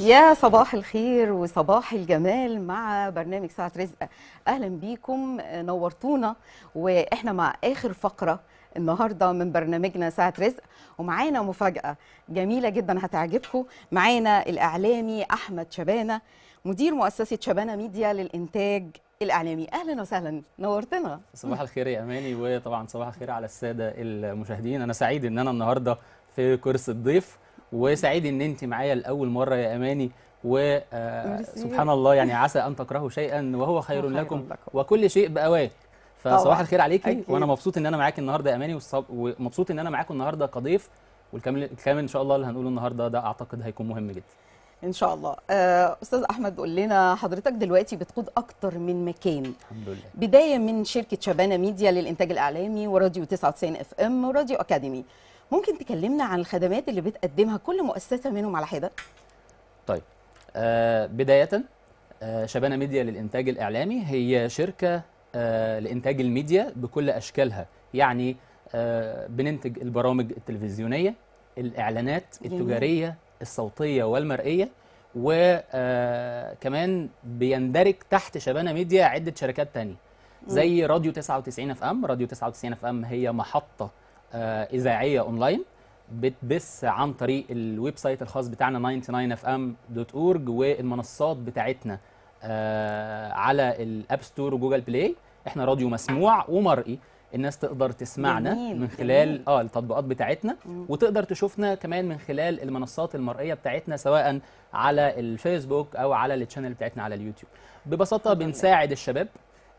يا صباح الخير وصباح الجمال مع برنامج ساعة رزق أهلا بيكم نورتونا وإحنا مع آخر فقرة النهارده من برنامجنا ساعة رزق ومعانا مفاجأة جميلة جدا هتعجبكم معانا الإعلامي أحمد شبانة مدير مؤسسة شبانة ميديا للإنتاج الإعلامي أهلا وسهلا نورتنا صباح الخير يا أماني وطبعا صباح الخير على السادة المشاهدين أنا سعيد إن أنا النهارده في كرسي الضيف وسعيد ان انت معايا لاول مره يا اماني وسبحان آه، الله يعني عسى ان تكرهوا شيئا وهو خير لكم وكل شيء باواه فصباح الخير عليكي وانا مبسوط ان انا معاك النهارده يا اماني ومبسوط ان انا معاكم النهارده كضيف والكلام ان شاء الله اللي هنقوله النهارده ده اعتقد هيكون مهم جدا ان شاء الله آه، استاذ احمد قول لنا حضرتك دلوقتي بتقود اكتر من مكان الحمد لله بدايه من شركه شبانه ميديا للانتاج الاعلامي وراديو 99 اف ام وراديو اكاديمي ممكن تكلمنا عن الخدمات اللي بتقدمها كل مؤسسه منهم على حده طيب آه بدايه آه شبانه ميديا للانتاج الاعلامي هي شركه آه لانتاج الميديا بكل اشكالها يعني آه بننتج البرامج التلفزيونيه الاعلانات التجاريه جميل. الصوتيه والمرئيه وكمان آه، بيندرج تحت شبانه ميديا عده شركات تانية زي راديو 99 اف ام راديو 99 اف ام هي محطه آه، اذاعيه اونلاين بتبث عن طريق الويب سايت الخاص بتاعنا 99fm.org والمنصات بتاعتنا آه، على الاب ستور وجوجل بلاي احنا راديو مسموع ومرئي الناس تقدر تسمعنا جميل. من خلال جميل. اه التطبيقات بتاعتنا وتقدر تشوفنا كمان من خلال المنصات المرئيه بتاعتنا سواء على الفيسبوك او على التشانل بتاعتنا على اليوتيوب ببساطه بنساعد الشباب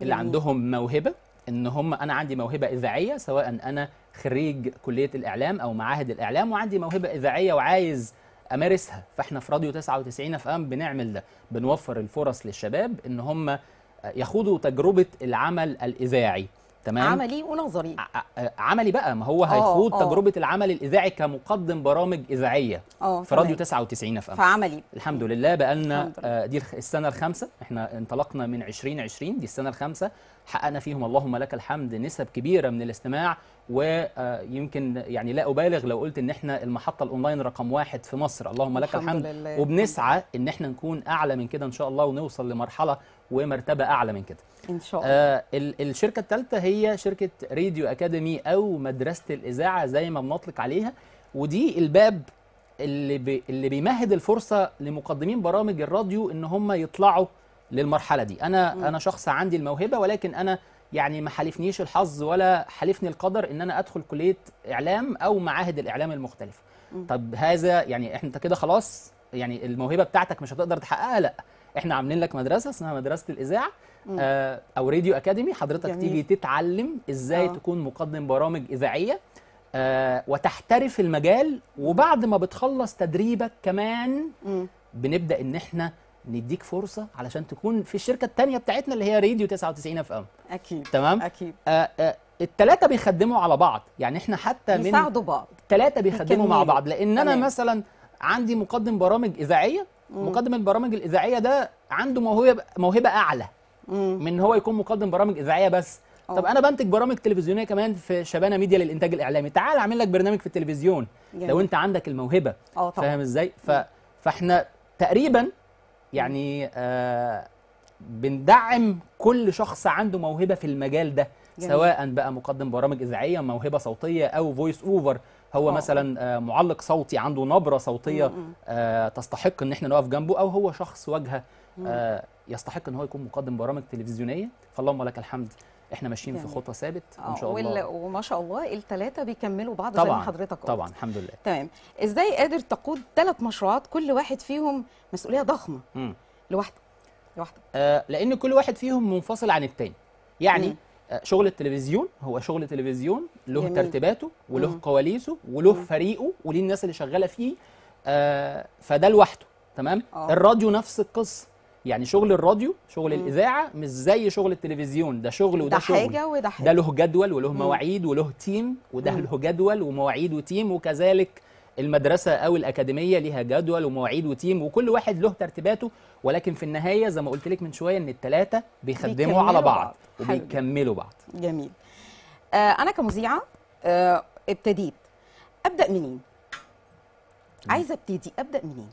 اللي عندهم موهبه ان هم انا عندي موهبه اذاعيه سواء انا خريج كليه الاعلام او معاهد الاعلام وعندي موهبه اذاعيه وعايز امارسها فاحنا في راديو 99 اف ام بنعمل ده بنوفر الفرص للشباب ان هم يخوضوا تجربه العمل الاذاعي تمام عملي ونظري عملي بقى ما هو آه، هيخوض آه. تجربه العمل الاذاعي كمقدم برامج اذاعيه آه، في راديو 99 اف ام فعملي الحمد لله بقى لنا دي السنه الخامسه احنا انطلقنا من 2020 دي السنه الخامسه حققنا فيهم اللهم لك الحمد نسب كبيره من الاستماع ويمكن يعني لا ابالغ لو قلت ان احنا المحطه الاونلاين رقم واحد في مصر اللهم لك الحمد, الحمد. لله. وبنسعى ان احنا نكون اعلى من كده ان شاء الله ونوصل لمرحله ومرتبه اعلى من كده ان شاء الله آه الشركه الثالثه هي شركه راديو اكاديمي او مدرسه الاذاعه زي ما بنطلق عليها ودي الباب اللي بي اللي بيمهد الفرصه لمقدمين برامج الراديو ان هم يطلعوا للمرحله دي انا م. انا شخص عندي الموهبه ولكن انا يعني ما حالفنيش الحظ ولا حالفني القدر ان انا ادخل كليه اعلام او معاهد الاعلام المختلفه م. طب هذا يعني احنا كده خلاص يعني الموهبه بتاعتك مش هتقدر تحققها لا احنا عاملين لك مدرسه اسمها مدرسه الاذاعه آه، او راديو اكاديمي حضرتك جميل. تيجي تتعلم ازاي أوه. تكون مقدم برامج اذاعيه آه، وتحترف المجال وبعد ما بتخلص تدريبك كمان م. بنبدا ان احنا نديك فرصه علشان تكون في الشركه الثانيه بتاعتنا اللي هي راديو 99 اف ام اكيد تمام اكيد آه، الثلاثه بيخدموا على بعض يعني احنا حتى من بعض الثلاثه بيخدموا مع بعض لان انا مثلا عندي مقدم برامج اذاعيه مقدم البرامج الاذاعيه ده عنده موهبه موهبه اعلى من هو يكون مقدم برامج اذاعيه بس أوه. طب انا بنتج برامج تلفزيونيه كمان في شبانه ميديا للانتاج الاعلامي تعال اعمل لك برنامج في التلفزيون جميل. لو انت عندك الموهبه فاهم ازاي ف... فاحنا تقريبا يعني آه بندعم كل شخص عنده موهبه في المجال ده جميل. سواء بقى مقدم برامج اذاعيه موهبه صوتيه او فويس اوفر هو أوه. مثلا آه، معلق صوتي عنده نبره صوتيه آه، تستحق ان احنا نقف جنبه او هو شخص واجهه آه، يستحق ان هو يكون مقدم برامج تلفزيونيه فاللهم لك الحمد احنا ماشيين في خطى ثابت ان شاء الله وما شاء الله الثلاثه بيكملوا بعض طبعا زي ما حضرتك قلت طبعا الحمد لله تمام ازاي قادر تقود ثلاث مشروعات كل واحد فيهم مسؤوليه ضخمه لوحده لوحده آه لان كل واحد فيهم منفصل عن الثاني يعني مم. آه، شغل التلفزيون هو شغل تلفزيون له يعني ترتيباته وله كواليسه قواليسه وله فريقه وليه الناس اللي شغاله فيه آه فده لوحده تمام أوه. الراديو نفس القصه يعني شغل الراديو شغل مم. الاذاعه مش زي شغل التلفزيون ده شغل وده ده شغل حاجة وده حاجة. ده له جدول وله مواعيد وله تيم وده مم. له جدول ومواعيد وتيم وكذلك المدرسه او الاكاديميه ليها جدول ومواعيد وتيم وكل واحد له ترتيباته ولكن في النهايه زي ما قلت لك من شويه ان الثلاثه بيخدموا على بعض, بعض. وبيكملوا بعض جميل آه انا كمذيعه آه ابتديت ابدا منين عايزه ابتدي ابدا منين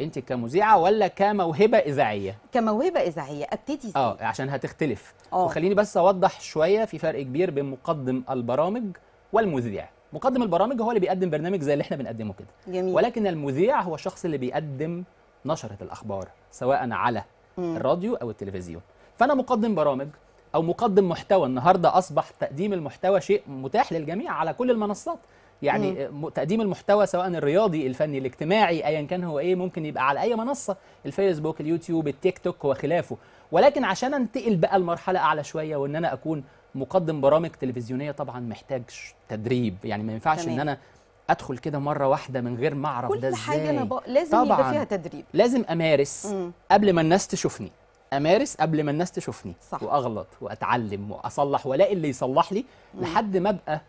انت كمذيعه ولا كموهبه اذاعيه كموهبه اذاعيه ابتدي ازاي اه عشان هتختلف أوه. وخليني بس اوضح شويه في فرق كبير بين مقدم البرامج والمذيع مقدم البرامج هو اللي بيقدم برنامج زي اللي احنا بنقدمه كده جميل. ولكن المذيع هو الشخص اللي بيقدم نشره الاخبار سواء على مم. الراديو او التلفزيون فانا مقدم برامج او مقدم محتوى النهارده اصبح تقديم المحتوى شيء متاح للجميع على كل المنصات يعني مم. تقديم المحتوى سواء الرياضي الفني الاجتماعي ايا كان هو ايه ممكن يبقى على اي منصه الفيسبوك اليوتيوب التيك توك وخلافه ولكن عشان انتقل بقى لمرحله اعلى شويه وان انا اكون مقدم برامج تلفزيونيه طبعا محتاج تدريب يعني ما ينفعش تمام. ان انا ادخل كده مره واحده من غير ما اعرف ده ازاي كل حاجه انا ب... لازم يبقى فيها تدريب لازم امارس مم. قبل ما الناس تشوفني امارس قبل ما الناس تشوفني صح. واغلط واتعلم واصلح والاقي اللي يصلح لي مم. لحد ما ابقى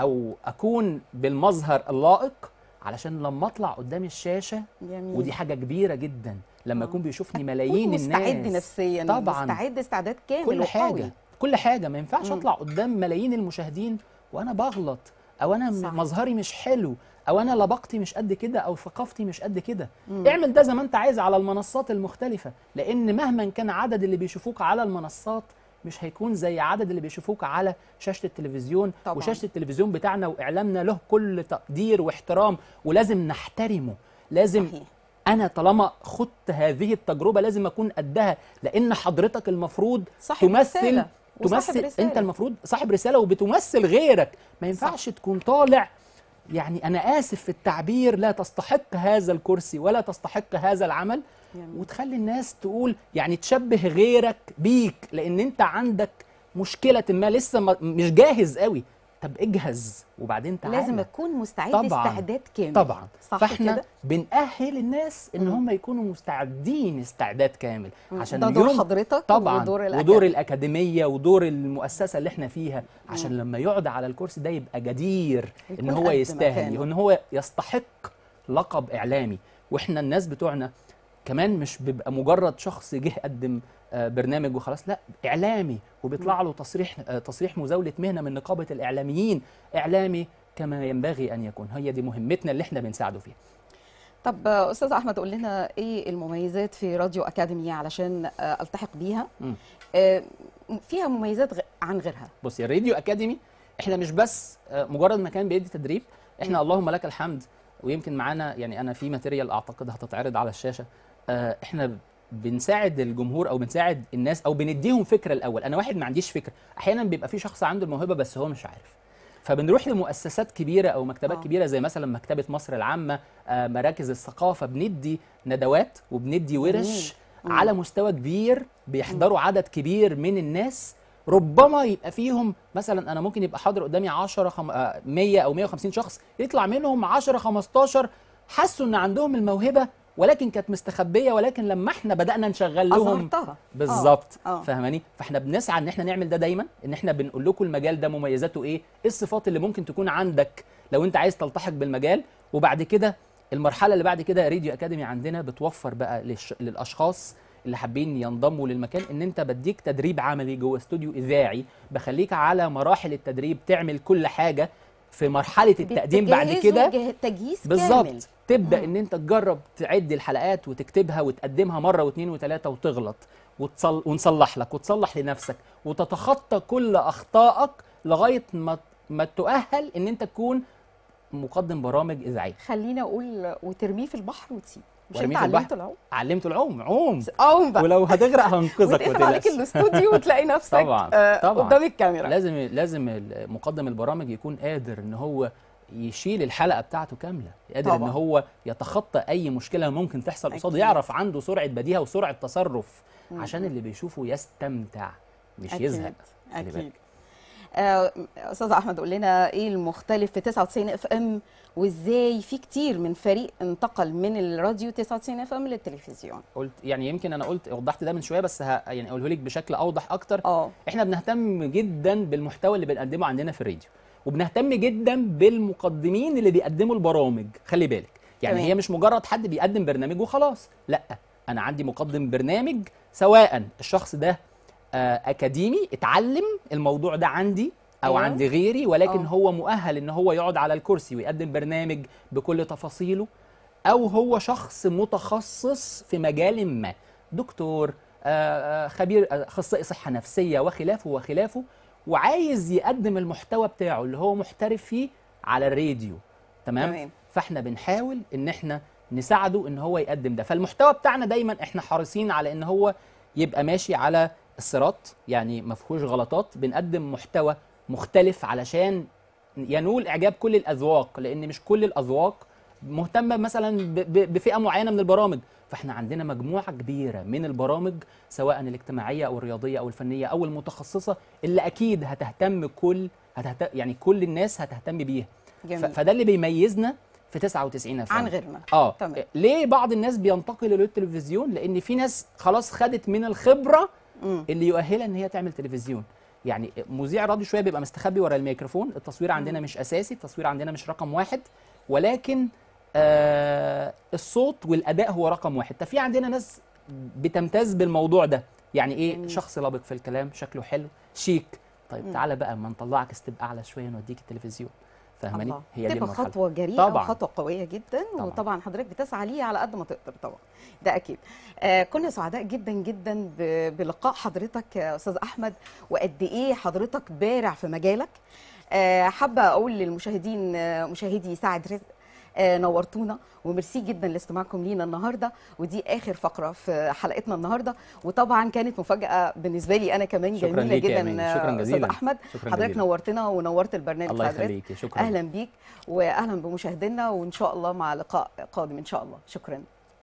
او اكون بالمظهر اللائق علشان لما اطلع قدام الشاشه جميل. ودي حاجه كبيره جدا لما اكون آه. بيشوفني ملايين الناس مستعد نفسيا طبعا مستعد استعداد كامل كل حاجه كل حاجه ما ينفعش اطلع قدام ملايين المشاهدين وانا بغلط او انا صح. مظهري مش حلو او انا لبقتي مش قد كده او ثقافتي مش قد كده اعمل ده زي ما انت عايز على المنصات المختلفه لان مهما كان عدد اللي بيشوفوك على المنصات مش هيكون زي عدد اللي بيشوفوك على شاشه التلفزيون طبعا. وشاشه التلفزيون بتاعنا واعلامنا له كل تقدير واحترام ولازم نحترمه لازم صحيح. انا طالما خدت هذه التجربه لازم اكون قدها لان حضرتك المفروض صحيح. تمثل رسالة. تمثل رسالة. انت المفروض صاحب رساله وبتمثل غيرك ما ينفعش صح. تكون طالع يعني انا اسف في التعبير لا تستحق هذا الكرسي ولا تستحق هذا العمل يعني. وتخلي الناس تقول يعني تشبه غيرك بيك لان انت عندك مشكله ما لسه مش جاهز قوي طب اجهز وبعدين تعالى لازم تكون مستعد طبعا استعداد كامل طبعا صح فاحنا كده؟ بنأهل الناس ان هم يكونوا مستعدين استعداد كامل عشان ده دور اليوم حضرتك طبعا ودور, الأكاديمية. ودور الاكاديميه ودور المؤسسه اللي احنا فيها عشان لما يقعد على الكرسي ده يبقى جدير ان هو يستاهل ان هو يستحق لقب اعلامي واحنا الناس بتوعنا كمان مش بيبقى مجرد شخص جه قدم آه، برنامج وخلاص لا اعلامي وبيطلع له تصريح آه، تصريح مزاوله مهنه من نقابه الاعلاميين اعلامي كما ينبغي ان يكون هي دي مهمتنا اللي احنا بنساعده فيها طب آه، استاذ احمد قول لنا ايه المميزات في راديو اكاديمي علشان التحق بيها م. فيها مميزات عن غيرها بصي الراديو اكاديمي احنا مش بس مجرد مكان بيدي تدريب احنا اللهم لك الحمد ويمكن معانا يعني انا في ماتيريال اعتقد هتتعرض على الشاشه آه، احنا بنساعد الجمهور او بنساعد الناس او بنديهم فكره الاول انا واحد ما عنديش فكره احيانا بيبقى في شخص عنده الموهبه بس هو مش عارف فبنروح لمؤسسات كبيره او مكتبات أوه. كبيره زي مثلا مكتبه مصر العامه آه، مراكز الثقافه بندي ندوات وبندي ورش مم. آه. على مستوى كبير بيحضروا مم. عدد كبير من الناس ربما يبقى فيهم مثلا انا ممكن يبقى حاضر قدامي 10 خم... 100 او 150 شخص يطلع منهم 10 15 حسوا ان عندهم الموهبه ولكن كانت مستخبيه ولكن لما احنا بدانا نشغل لهم آه. بالظبط آه. فاهماني فاحنا بنسعى ان احنا نعمل ده دايما ان احنا بنقول لكم المجال ده مميزاته ايه ايه الصفات اللي ممكن تكون عندك لو انت عايز تلتحق بالمجال وبعد كده المرحله اللي بعد كده راديو اكاديمي عندنا بتوفر بقى للش... للاشخاص اللي حابين ينضموا للمكان ان انت بديك تدريب عملي جوه استوديو اذاعي بخليك على مراحل التدريب تعمل كل حاجه في مرحله التقديم بعد كده تجهيز كامل بالظبط تبدا ان انت تجرب تعد الحلقات وتكتبها وتقدمها مره واثنين وثلاثه وتغلط وتصل... ونصلح لك وتصلح لنفسك وتتخطى كل اخطائك لغايه ما ما تؤهل ان انت تكون مقدم برامج اذاعيه خلينا اقول وترميه في البحر وتسيب مش انت علمته العوم علمته العوم عوم عوم بقى ولو هتغرق هنقذك وتقفل عليك الاستوديو وتلاقي نفسك طبعا آه، طبعا قدام الكاميرا لازم لازم مقدم البرامج يكون قادر ان هو يشيل الحلقه بتاعته كامله قادر طبعا. ان هو يتخطى اي مشكله ممكن تحصل قصاده يعرف عنده سرعه بديهه وسرعه تصرف عشان اللي بيشوفه يستمتع مش أكيد. يزهق أكيد. آه، استاذ احمد قول لنا ايه المختلف في 99 اف ام وازاي في كتير من فريق انتقل من الراديو 99 اف ام للتلفزيون قلت يعني يمكن انا قلت وضحت ده من شويه بس ه... يعني اقوله لك بشكل اوضح اكتر أوه. احنا بنهتم جدا بالمحتوى اللي بنقدمه عندنا في الراديو وبنهتم جدا بالمقدمين اللي بيقدموا البرامج خلي بالك يعني تمام. هي مش مجرد حد بيقدم برنامج وخلاص لا انا عندي مقدم برنامج سواء الشخص ده آه، اكاديمي اتعلم الموضوع ده عندي او أيوة. عند غيري ولكن أوه. هو مؤهل ان هو يقعد على الكرسي ويقدم برنامج بكل تفاصيله او هو شخص متخصص في مجال ما دكتور آه، آه، خبير اخصائي صحه نفسيه وخلافه وخلافه وعايز يقدم المحتوى بتاعه اللي هو محترف فيه على الراديو تمام, تمام. فاحنا بنحاول ان احنا نساعده ان هو يقدم ده فالمحتوى بتاعنا دايما احنا حريصين على ان هو يبقى ماشي على الصراط يعني ما فيهوش غلطات بنقدم محتوى مختلف علشان ينول اعجاب كل الاذواق لان مش كل الاذواق مهتمه مثلا بفئه معينه من البرامج فاحنا عندنا مجموعه كبيره من البرامج سواء الاجتماعيه او الرياضيه او الفنيه او المتخصصه اللي اكيد هتهتم كل هتهت... يعني كل الناس هتهتم بيها جميل. فده اللي بيميزنا في 99 اف عن غيرنا اه تمام. ليه بعض الناس بينتقلوا للتلفزيون لان في ناس خلاص خدت من الخبره مم. اللي يؤهلها ان هي تعمل تلفزيون يعني مذيع راديو شويه بيبقى مستخبي ورا الميكروفون التصوير عندنا مش اساسي التصوير عندنا مش رقم واحد ولكن آه الصوت والاداء هو رقم واحد ففي عندنا ناس بتمتاز بالموضوع ده يعني ايه مم. شخص لابق في الكلام شكله حلو شيك طيب تعالى بقى اما نطلعك استبقى اعلى شويه نوديك التلفزيون فاهماني هي دي المرحله خطوه جريئه طبعا وخطوه قويه جدا طبعا. وطبعا حضرتك بتسعى ليه على قد ما تقدر طبعا ده اكيد آه كنا سعداء جدا جدا بلقاء حضرتك يا استاذ احمد وقد ايه حضرتك بارع في مجالك آه حابه اقول للمشاهدين آه مشاهدي سعد رزق آه، نورتونا وميرسي جدا لاستماعكم لينا النهارده ودي اخر فقره في حلقتنا النهارده وطبعا كانت مفاجاه بالنسبه لي انا كمان جميله جدا شكرا استاذ احمد شكرا حضرتك جزيلا. نورتنا ونورت البرنامج الله يخليك شكرا اهلا بيك واهلا بمشاهدينا وان شاء الله مع لقاء قادم ان شاء الله شكرا